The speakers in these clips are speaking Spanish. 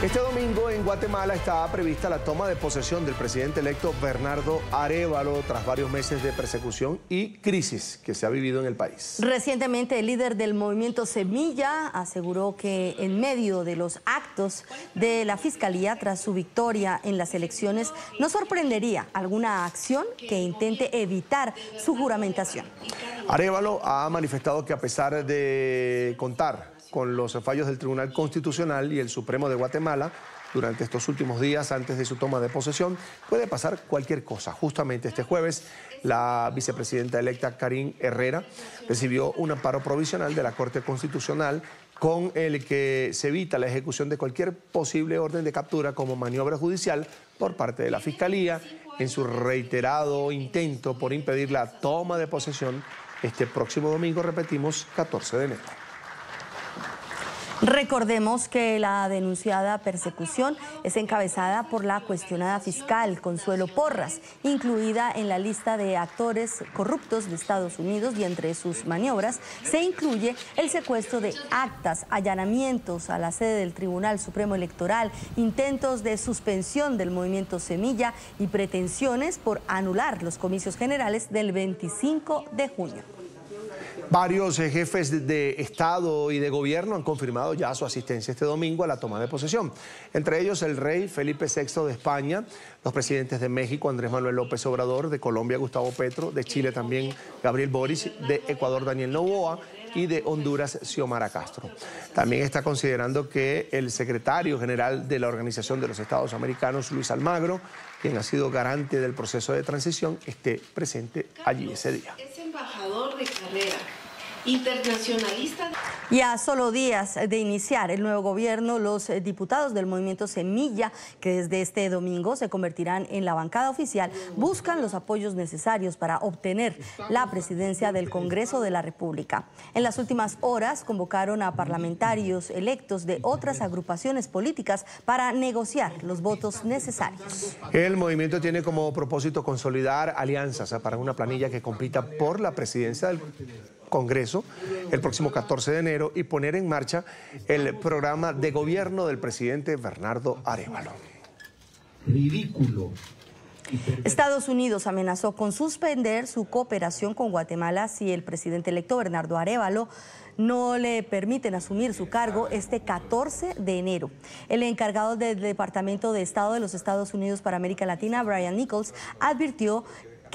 Este domingo en Guatemala está prevista la toma de posesión del presidente electo Bernardo Arevalo tras varios meses de persecución y crisis que se ha vivido en el país. Recientemente el líder del movimiento Semilla aseguró que en medio de los actos de la fiscalía tras su victoria en las elecciones no sorprendería alguna acción que intente evitar su juramentación. Arevalo ha manifestado que a pesar de contar con los fallos del Tribunal Constitucional y el Supremo de Guatemala durante estos últimos días antes de su toma de posesión, puede pasar cualquier cosa. Justamente este jueves, la vicepresidenta electa Karim Herrera recibió un amparo provisional de la Corte Constitucional con el que se evita la ejecución de cualquier posible orden de captura como maniobra judicial por parte de la Fiscalía en su reiterado intento por impedir la toma de posesión este próximo domingo, repetimos, 14 de enero. Recordemos que la denunciada persecución es encabezada por la cuestionada fiscal Consuelo Porras, incluida en la lista de actores corruptos de Estados Unidos y entre sus maniobras se incluye el secuestro de actas, allanamientos a la sede del Tribunal Supremo Electoral, intentos de suspensión del movimiento Semilla y pretensiones por anular los comicios generales del 25 de junio. Varios eh, jefes de Estado y de gobierno han confirmado ya su asistencia este domingo a la toma de posesión. Entre ellos el rey Felipe VI de España, los presidentes de México, Andrés Manuel López Obrador, de Colombia, Gustavo Petro, de Chile también, Gabriel Boris, de Ecuador, Daniel Novoa, y de Honduras, Xiomara Castro. También está considerando que el secretario general de la Organización de los Estados Americanos, Luis Almagro, quien ha sido garante del proceso de transición, esté presente allí ese día. embajador de internacionalista. Y a solo días de iniciar el nuevo gobierno, los eh, diputados del movimiento Semilla, que desde este domingo se convertirán en la bancada oficial, buscan los apoyos necesarios para obtener la presidencia del Congreso de la República. En las últimas horas convocaron a parlamentarios electos de otras agrupaciones políticas para negociar los votos necesarios. El movimiento tiene como propósito consolidar alianzas para una planilla que compita por la presidencia del Congreso el próximo 14 de enero y poner en marcha el programa de gobierno del presidente Bernardo Arevalo. Ridículo. Estados Unidos amenazó con suspender su cooperación con Guatemala si el presidente electo Bernardo Arevalo no le permiten asumir su cargo este 14 de enero. El encargado del Departamento de Estado de los Estados Unidos para América Latina, Brian Nichols, advirtió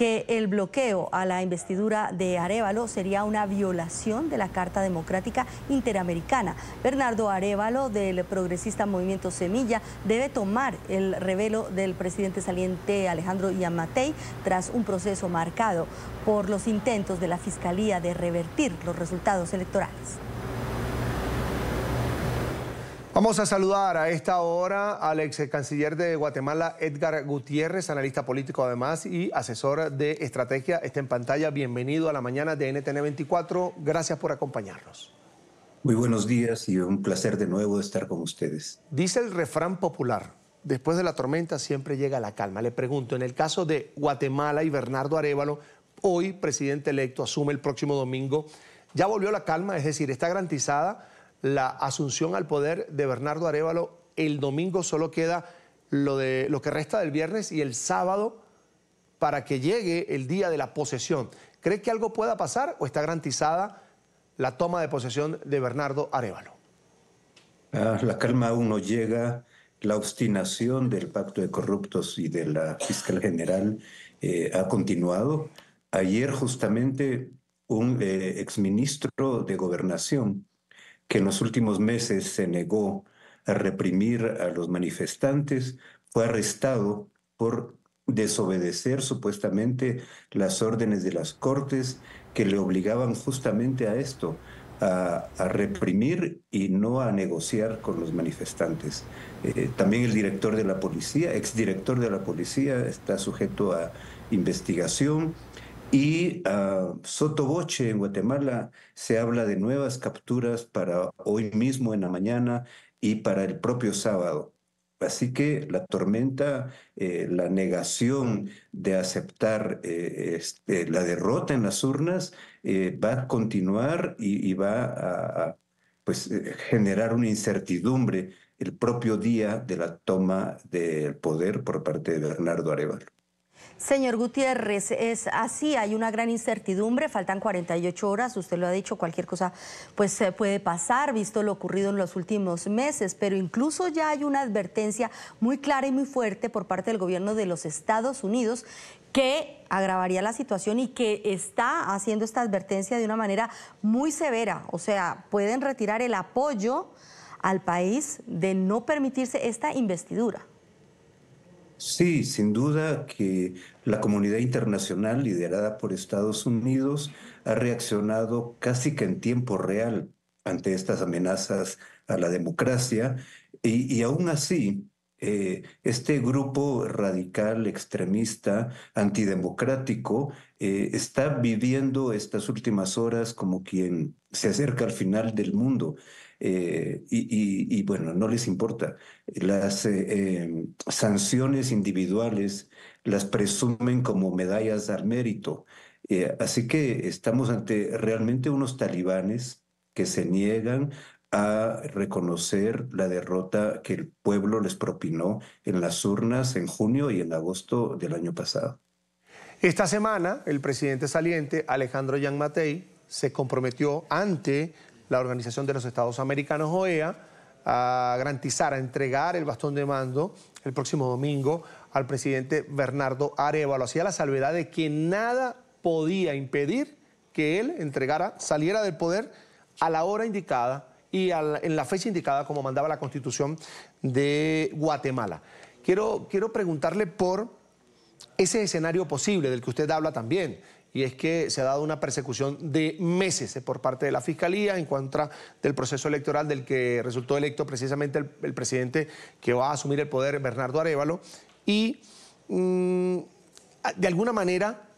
que el bloqueo a la investidura de Arevalo sería una violación de la Carta Democrática Interamericana. Bernardo Arevalo, del progresista Movimiento Semilla, debe tomar el revelo del presidente saliente Alejandro Yamatei tras un proceso marcado por los intentos de la Fiscalía de revertir los resultados electorales. Vamos a saludar a esta hora al ex canciller de Guatemala, Edgar Gutiérrez, analista político además y asesor de estrategia. Está en pantalla. Bienvenido a la mañana de NTN 24. Gracias por acompañarnos. Muy buenos días y un placer de nuevo estar con ustedes. Dice el refrán popular, después de la tormenta siempre llega la calma. Le pregunto, en el caso de Guatemala y Bernardo Arevalo, hoy presidente electo asume el próximo domingo, ¿ya volvió la calma? Es decir, ¿está garantizada? la asunción al poder de Bernardo Arevalo. El domingo solo queda lo, de, lo que resta del viernes y el sábado para que llegue el día de la posesión. ¿Cree que algo pueda pasar o está garantizada la toma de posesión de Bernardo Arevalo? la calma aún no llega, la obstinación del pacto de corruptos y de la fiscal general eh, ha continuado. Ayer justamente un eh, exministro de gobernación que en los últimos meses se negó a reprimir a los manifestantes, fue arrestado por desobedecer supuestamente las órdenes de las cortes que le obligaban justamente a esto, a, reprimir y no a negociar con los manifestantes. Eh, también el director de la policía, exdirector de la policía, está sujeto a investigación. Y Soto ah, sotoboche en Guatemala se habla de nuevas capturas para hoy mismo en la mañana y para el propio sábado. Así que la tormenta, eh, la negación de aceptar eh, este, la derrota en las urnas eh, va a continuar y, va a, pues, generar una incertidumbre el propio día de la toma del poder por parte de Bernardo Arevalo. Señor Gutiérrez, es así, hay una gran incertidumbre, faltan 48 horas, usted lo ha dicho, cualquier cosa pues eh, puede pasar, visto lo ocurrido en los últimos meses, pero incluso ya hay una advertencia muy clara y muy fuerte por parte del gobierno de los Estados Unidos que agravaría la situación y que está haciendo esta advertencia de una manera muy severa, o sea, pueden retirar el apoyo al país de no permitirse esta investidura. Sí, sin duda que la comunidad internacional liderada por Estados Unidos ha reaccionado casi que en tiempo real ante estas amenazas a la democracia y, aún así eh, este grupo radical, extremista, antidemocrático, eh, está viviendo estas últimas horas como quien se acerca al final del mundo. Eh, y, y, bueno, no les importa. Las em, sanciones individuales las presumen como medallas al mérito. así que estamos ante realmente unos talibanes que se niegan a reconocer la derrota que el pueblo les propinó en las urnas en junio y en agosto del año pasado. Esta semana, el presidente saliente, Alejandro yang Matei, se comprometió ante la Organización de los Estados Americanos, OEA, a garantizar, a entregar el bastón de mando el próximo domingo al presidente Bernardo Arevalo. Hacía la salvedad de que nada podía impedir que él entregara, saliera del poder a la hora indicada y en la fecha indicada como mandaba la Constitución de Guatemala. Quiero, quiero preguntarle por ese escenario posible del que usted habla también, y es que se ha dado una persecución de meses eh, por parte de la Fiscalía en contra del proceso electoral del que resultó electo precisamente el, presidente que va a asumir el poder, Bernardo Arevalo, y mm, de alguna manera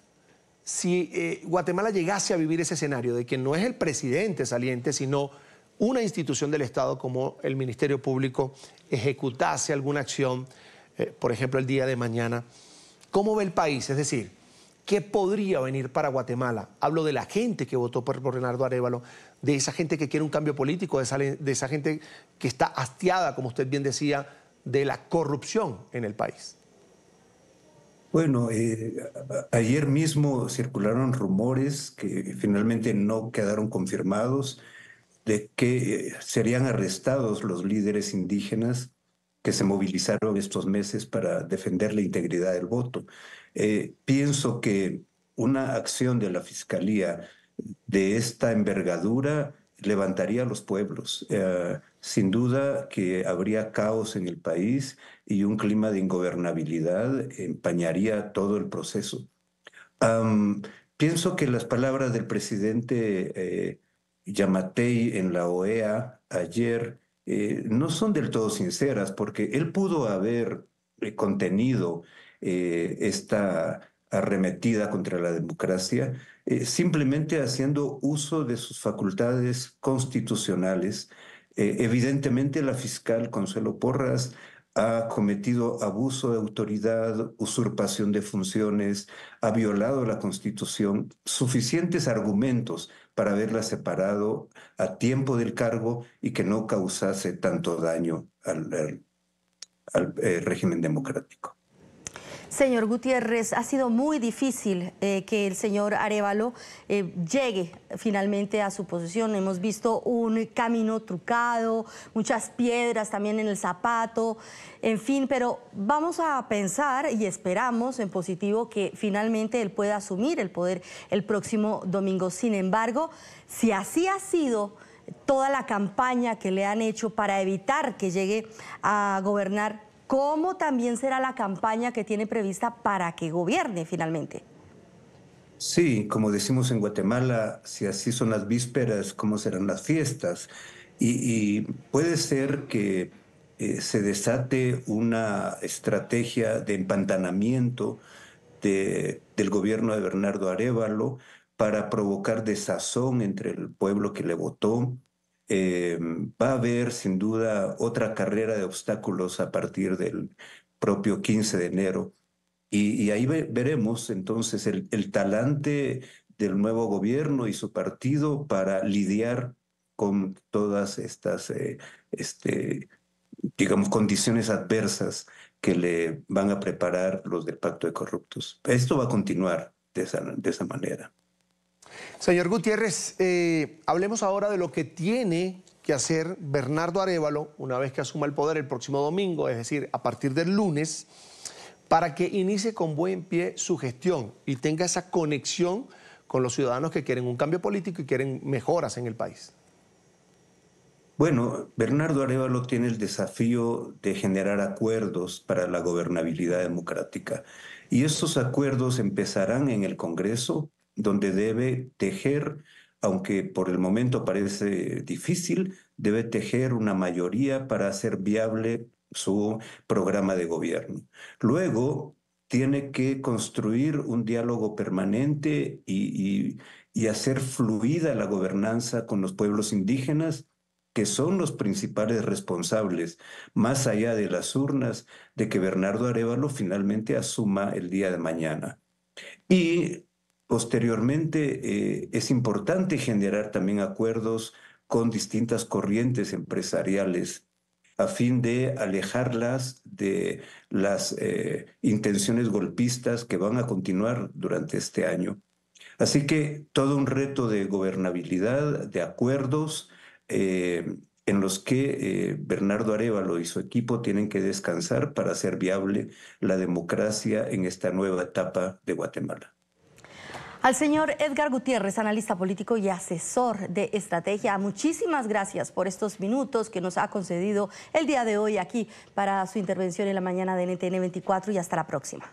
si eh, Guatemala llegase a vivir ese escenario de que no es el presidente saliente, sino una institución del Estado como el Ministerio Público ejecutase alguna acción, eh, por ejemplo, el día de mañana, ¿cómo ve el país? Es decir, ¿qué podría venir para Guatemala? Hablo de la gente que votó por Bernardo Arevalo, de esa gente que quiere un cambio político, de esa, gente que está hastiada, como usted bien decía, de la corrupción en el país. Bueno, eh, ayer mismo circularon rumores que finalmente no quedaron confirmados de que serían arrestados los líderes indígenas que se movilizaron estos meses para defender la integridad del voto. Eh, pienso que una acción de la Fiscalía de esta envergadura levantaría a los pueblos. Eh, sin duda que habría caos en el país y un clima de ingobernabilidad empañaría todo el proceso. pienso que las palabras del presidente eh, Yamatei en la OEA ayer eh, no son del todo sinceras porque él pudo haber eh, contenido eh, esta arremetida contra la democracia simplemente haciendo uso de sus facultades constitucionales. evidentemente la fiscal Consuelo Porras ha cometido abuso de autoridad, usurpación de funciones, ha violado la Constitución, suficientes argumentos para haberla separado a tiempo del cargo y que no causase tanto daño al, eh, régimen democrático. Señor Gutiérrez, ha sido muy difícil eh, que el señor Arevalo eh, llegue finalmente a su posición. Hemos visto un camino trucado, muchas piedras también en el zapato, en fin, pero vamos a pensar y esperamos en positivo que finalmente él pueda asumir el poder el próximo domingo. Sin embargo, si así ha sido toda la campaña que le han hecho para evitar que llegue a gobernar, ¿Cómo también será la campaña que tiene prevista para que gobierne finalmente? Sí, como decimos en Guatemala, si así son las vísperas, ¿cómo serán las fiestas? Y, puede ser que eh, se desate una estrategia de empantanamiento del gobierno de Bernardo Arevalo para provocar desazón entre el pueblo que le votó, eh, va a haber sin duda otra carrera de obstáculos a partir del propio 15 de enero. Y, ahí veremos entonces el, el, talante del nuevo gobierno y su partido para lidiar con todas estas, eh, este, digamos, condiciones adversas que le van a preparar los del pacto de corruptos. Esto va a continuar de esa, de esa manera. Señor Gutiérrez, eh, hablemos ahora de lo que tiene que hacer Bernardo Arevalo una vez que asuma el poder el próximo domingo, es decir, a partir del lunes, para que inicie con buen pie su gestión y tenga esa conexión con los ciudadanos que quieren un cambio político y quieren mejoras en el país. Bueno, Bernardo Arevalo tiene el desafío de generar acuerdos para la gobernabilidad democrática y estos acuerdos empezarán en el Congreso donde debe tejer, aunque por el momento parece difícil, debe tejer una mayoría para hacer viable su programa de gobierno. Luego, tiene que construir un diálogo permanente y, hacer fluida la gobernanza con los pueblos indígenas que son los principales responsables, más allá de las urnas, de que Bernardo Arevalo finalmente asuma el día de mañana. Y Posteriormente, eh, es importante generar también acuerdos con distintas corrientes empresariales a fin de alejarlas de las eh, intenciones golpistas que van a continuar durante este año. Así que todo un reto de gobernabilidad, de acuerdos, eh, en los que Bernardo Arevalo y su equipo tienen que descansar para hacer viable la democracia en esta nueva etapa de Guatemala. Al señor Edgar Gutiérrez, analista político y asesor de estrategia, muchísimas gracias por estos minutos que nos ha concedido el día de hoy aquí para su intervención en la mañana de NTN 24 y hasta la próxima.